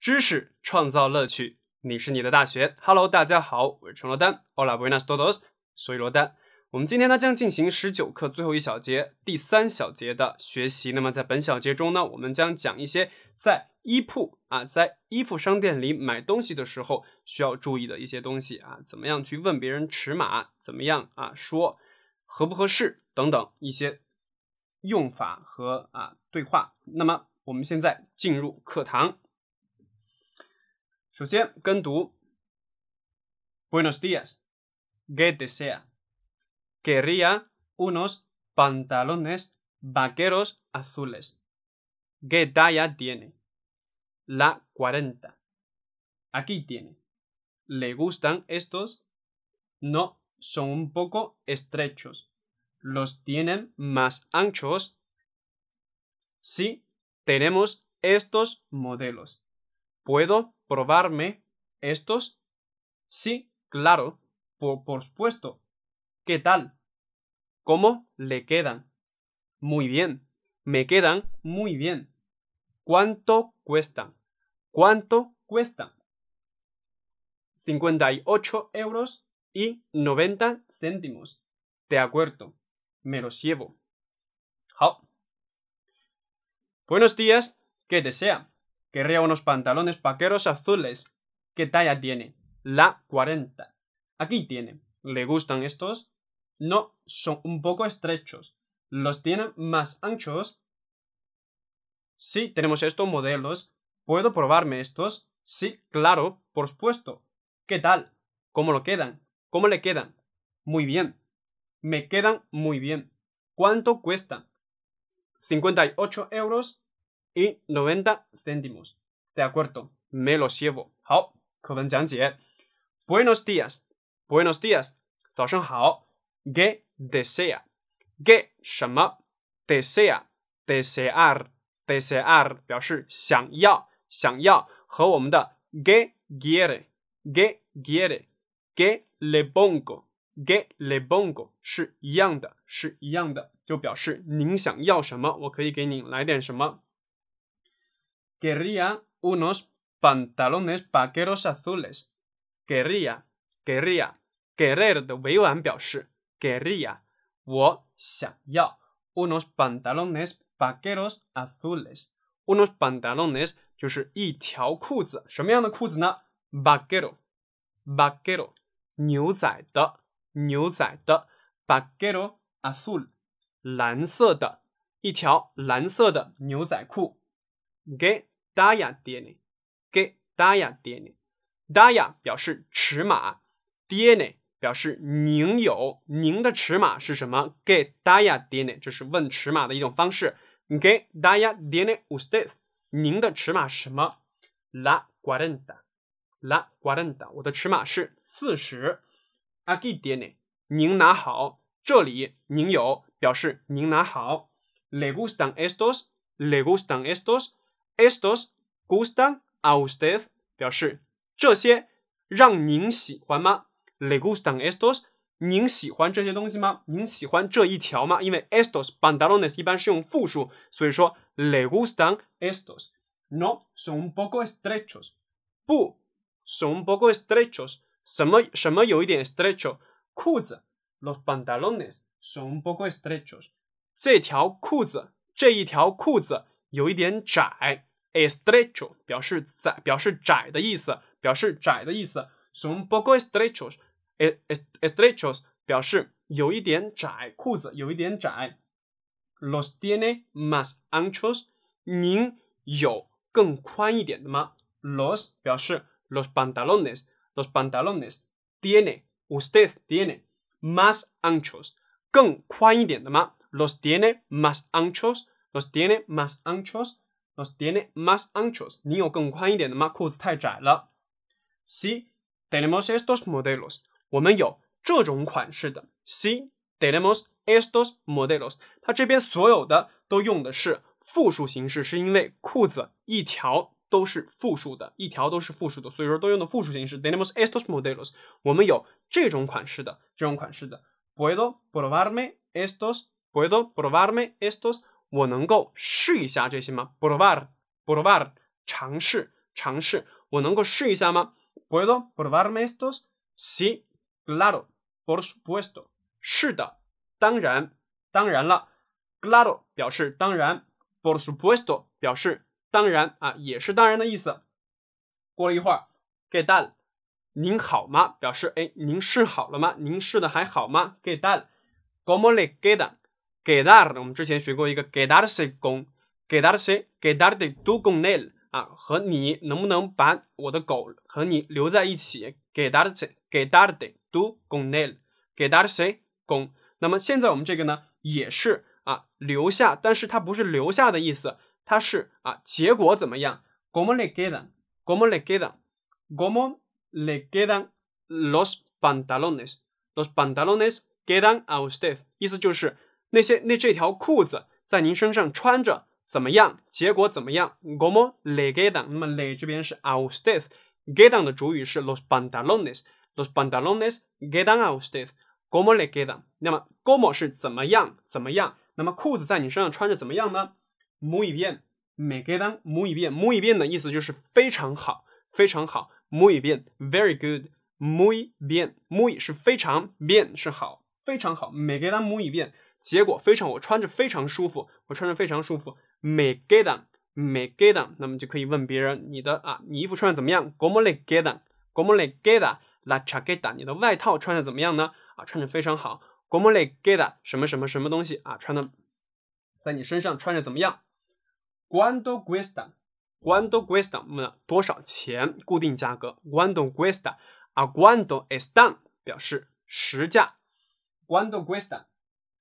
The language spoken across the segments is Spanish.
知识创造乐趣，你是你的大学。Hello，大家好，我是陈罗丹。Hola，buenos d o s 所以罗丹，我们今天呢将进行十九课最后一小节第三小节的学习。那么在本小节中呢，我们将讲一些在衣铺啊，在衣服商店里买东西的时候需要注意的一些东西啊，怎么样去问别人尺码，怎么样啊说合不合适等等一些用法和啊对话。那么我们现在进入课堂。Buenos días, ¿Qué desea. Querría unos pantalones vaqueros azules. ¿Qué talla tiene? La 40. Aquí tiene. ¿Le gustan estos? No, son un poco estrechos. ¿Los tienen más anchos? Sí, tenemos estos modelos. ¿Puedo probarme estos? Sí, claro, por, supuesto. ¿Qué tal? ¿Cómo le quedan? Muy bien, me quedan muy bien. ¿Cuánto cuesta? ¿Cuánto cuestan? 58 euros y 90 céntimos. te acuerdo, me los llevo. Buenos días, ¿qué desea? Querría unos pantalones paqueros azules. ¿Qué talla tiene? La 40. Aquí tiene. ¿Le gustan estos? No, son un poco estrechos. ¿Los tienen más anchos? Sí, tenemos estos modelos. ¿Puedo probarme estos? Sí, claro, por supuesto. ¿Qué tal? ¿Cómo lo quedan? ¿Cómo le quedan? Muy bien. Me quedan muy bien. ¿Cuánto cuesta? 58 euros y 90 céntimos. De acuerdo, me los llevo. buenos días, buenos días. Que desea? ¿Qué 什么？desea, desear, desear 表示想要，想要和我们的 ¿Qué quiere? ¿Qué quiere? ¿Qué le pongo? ¿Qué le pongo? 是一样的，是一样的，就表示您想要什么，我可以给您来点什么。Querría unos pantalones vaqueros azules. Querría, querría, querer de Weiwan querría, wo ya, unos pantalones vaqueros azules. Unos pantalones, 就是一条裤子，什么样的裤子呢？vaquero, vaquero, Vaquero azul, 蓝色的，一条蓝色的牛仔裤。给大呀爹 e 给大 e d a 大 a 表示尺码，n 呢表示您有您的尺码是什么？给大呀爹呢？这是问尺码的一种方式。给大呀爹呢？usted 您的尺码什么？La cuarenta，La cuarenta，我的尺码是四十。Aqui tiene，您拿好，这里您有表示您拿好。Le gustan estos，Le gustan estos。estos gustan a usted 表示这些让您喜欢吗？Le gustan estos? estos？您喜欢这些东西吗？您喜欢这一条吗？因为 estos pantalones 一般是用复数，所以说 le gustan estos. No, son un poco estrechos. son un poco estrechos. estrecho? estrechos。什么什么有一点 los pantalones son un poco estrechos. estrechos。这条裤子，这一条裤子有一点窄。estrecho 表示窄表示窄的意思，表示窄的意思。Son poco estrechos, e，estrechos los tiene más anchos, 表示 los pantalones, los pantalones tiene usted tiene más anchos, Los tiene más anchos, los tiene más anchos。Los tiene más anchos，你有更宽一点的吗？裤子太窄了。C tenemos estos modelos，我们有这种款式的。C tenemos estos modelos，它这边所有的都用的是复数形式，是因为裤子一条都是复数的，一条都是复数的，所以说都用的复数形式。Tenemos estos modelos，我们有这种款式的，这种款式的。Puedo probarme estos，puedo probarme estos。我能够试一下这些吗？Probar，probar，尝试，尝试。我能够试一下吗？Puedo probarme estos。Sí，gladu，puedo supuesto。是的，当然，当然了。g l a d o 表示当然，puedo supuesto 表示当然啊，也是当然的意思。过了一会儿 g e t d o n 您好吗？表示哎，您试好了吗？您试的还好吗 g e t d o n c o m o le Geyda。给大呢？我们之前学过一个给 e 的谁公？d 大的谁？给大的的都公内了啊？和你能不能把我的狗和你留在一起？给大 n 谁？给大的的都公内？给大的谁公？那么现在我们这个呢也是啊留下，但是它不是留下的意思，它是啊结果怎么样？给我们来给的，le 们来给的，给我们来给的。los pantalones，los pantalones，给的啊，usted，意思就是。那些那这条裤子在您身上穿着怎么样？结果怎么样 c ó m le g u e d a n 那么 le 这边是 a u s t e s g u e d a n 的主语是 los pantalones，los pantalones quedan austes。g o m o le g u e d a n 那么 g o m o 是怎么样？怎么样？那么裤子在你身上穿着怎么样呢？Muy bien，me quedan muy bien，muy bien 的意思就是非常好，非常好。Muy bien，very good，muy bien，muy 是非常，bien 是好，非常好。Me quedan muy bien。结果非常，我穿着非常舒服，我穿着非常舒服。美给的美给的，那么就可以问别人，你的啊，你衣服穿的怎么样？国么嘞给的国么嘞给的，那查给的，你的外套穿的怎么样呢？啊，穿着非常好。国么嘞给的什么什么什么东西啊，穿的在你身上穿着怎么样？关东贵斯丹，关东贵斯丹，问了多少钱？固定价格。关东贵斯丹，啊，关东 is done 表示实价。关东贵斯丹。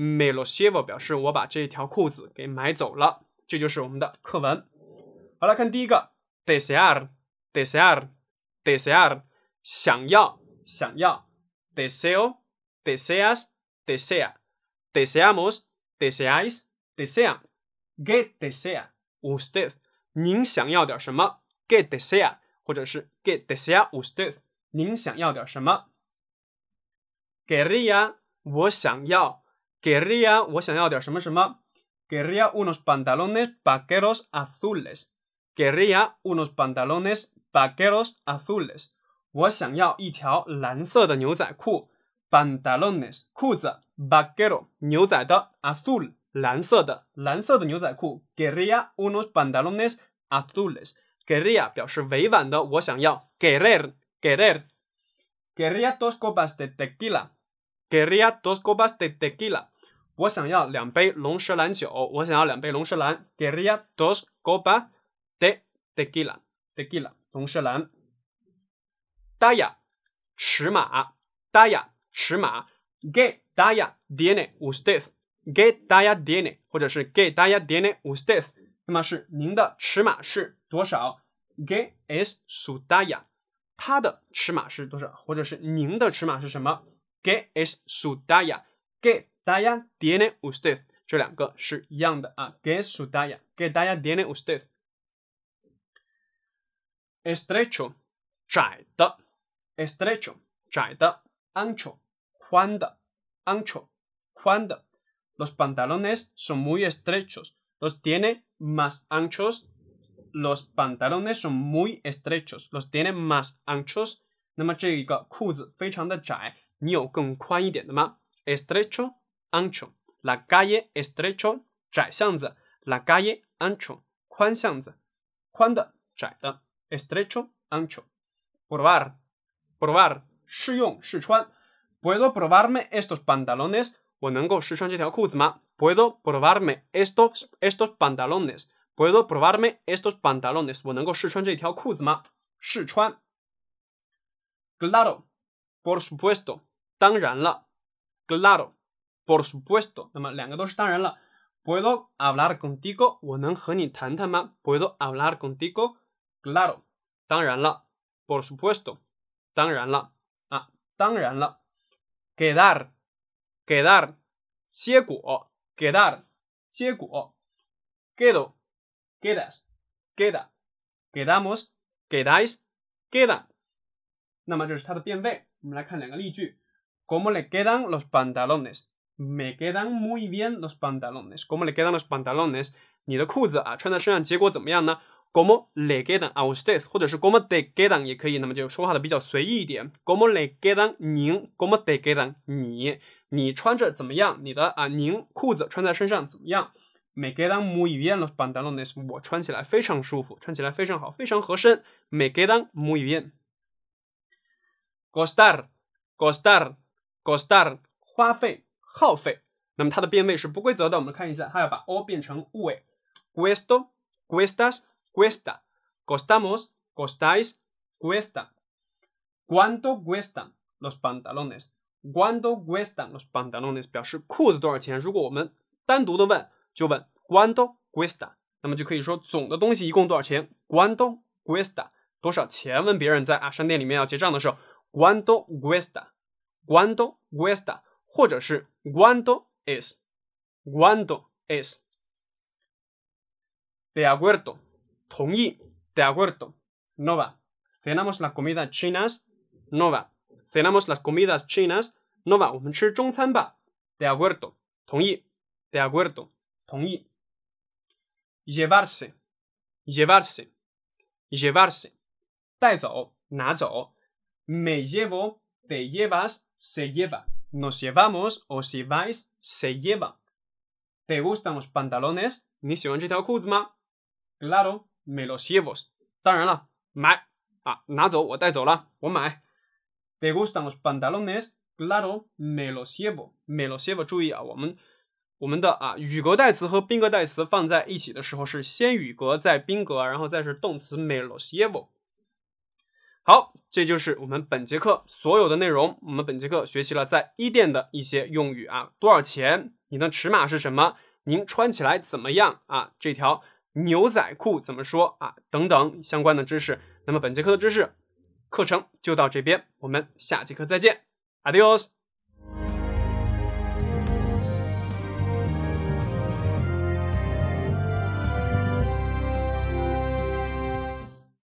m i lo s l e v o 表示我把这条裤子给买走了，这就是我们的课文。好来看第一个，desear，desear，desear，想要，想要，deseo，deseas，desea，deseamos，deseais，desea，qué desea？usted，您想要点什么？qué desea？或者是 qué desea usted？您想要点什么？Gerián，我想要。Querría, voy querría unos pantalones vaqueros azules. Querría unos pantalones vaqueros azules. pantalones, Lanzoda 裤子，vaquero 牛仔的，azul querría unos pantalones azules. Quería 表示委婉的，我想要。Querer querer. Quería dos copas de tequila. 给利亚多斯哥巴得 i l a 我想要两杯龙舌兰酒，我想要两杯龙舌兰。给 e 亚多斯哥巴得得给了，i l a 龙舌兰。y a 尺码，y a 尺码，给大亚迪内 a 十度斯，给大亚迪内，或者是给大亚迪内五十度斯。那么是您的尺码是多少？给 S 苏大 a 它的尺码是多少？或者是您的尺码是什么？qué es su talla. ¿Qué talla tiene usted? Ah, ¿Qué es su talla? ¿Qué talla tiene usted? Estrecho, Estrecho. Juanda. ancho Juanda. Los pantalones son muy estrechos. Los tiene más anchos. Los pantalones son muy estrechos. Los tiene más anchos. chai. Estrecho, ancho. La calle estrecho, La calle ancho, 宽巷子.宽的,窄的. Estrecho, ancho. Probar, probar. ¿Puedo probarme estos pantalones? ¿Puedo probarme estos, estos pantalones? ¿Puedo probarme estos pantalones? Claro, por supuesto. ¡Claro! por supuesto! ¿Puedo hablar ¿Puedo hablar ¡Claro! ¡Por supuesto! ¡Quedar! ¡Quedar! ¡Quedar! ¡Quedas! ¡Quedamos! ¡Queda! contigo，claro，当然了，por supuesto，当然了啊，当然了。Quedar，quedar，结果，quedar，结果，quedo，quedas，queda，quedamos，quedáis，quedan。那么这是它的变位，我们来看两个例句。cómo le quedan los pantalones. Me quedan muy bien los pantalones. ¿Cómo le quedan los pantalones? ¿Como le quedan a O como te quedan ¿Cómo le quedan ¿Cómo te quedan Me quedan muy bien los pantalones. Me quedan muy Costar. costar 花费耗费，那么它的变位是不规则的。我们看一下，它要把 o 变成 u 位。c u e s t g c e s t a s cuesta，costamos，costais，cuesta。cuanto cuestan los pantalones？cuanto cuestan los pantalones？表示裤子多少钱？如果我们单独的问，就问 cuanto cuesta。那么就可以说总的东西一共多少钱？cuanto cuesta？多少钱？问别人在啊商店里面要结账的时候，cuanto cuesta？cuánto es cuánto acuerdo, de acuerdo, no va. Cenamos las comidas chinas. No va. Cenamos las comidas chinas. No va. De acuerdo. de acuerdo. y Llevarse. Llevarse. Llevarse. Me llevo te llevas se lleva, nos llevamos o si vais se lleva. te gustan los pantalones, ni siquiera claro, me los llevo. 当然了，买啊，拿走，我带走了，我买。te gustan los pantalones, claro, me los llevo, me los llevo. 注意啊，我们我们的啊，语格代词和宾格代词放在一起的时候是先语格，再宾格，然后再是动词 me los llevo. 好，这就是我们本节课所有的内容。我们本节课学习了在一店的一些用语啊，多少钱？你的尺码是什么？您穿起来怎么样啊？这条牛仔裤怎么说啊？等等相关的知识。那么本节课的知识课程就到这边，我们下节课再见，Adios。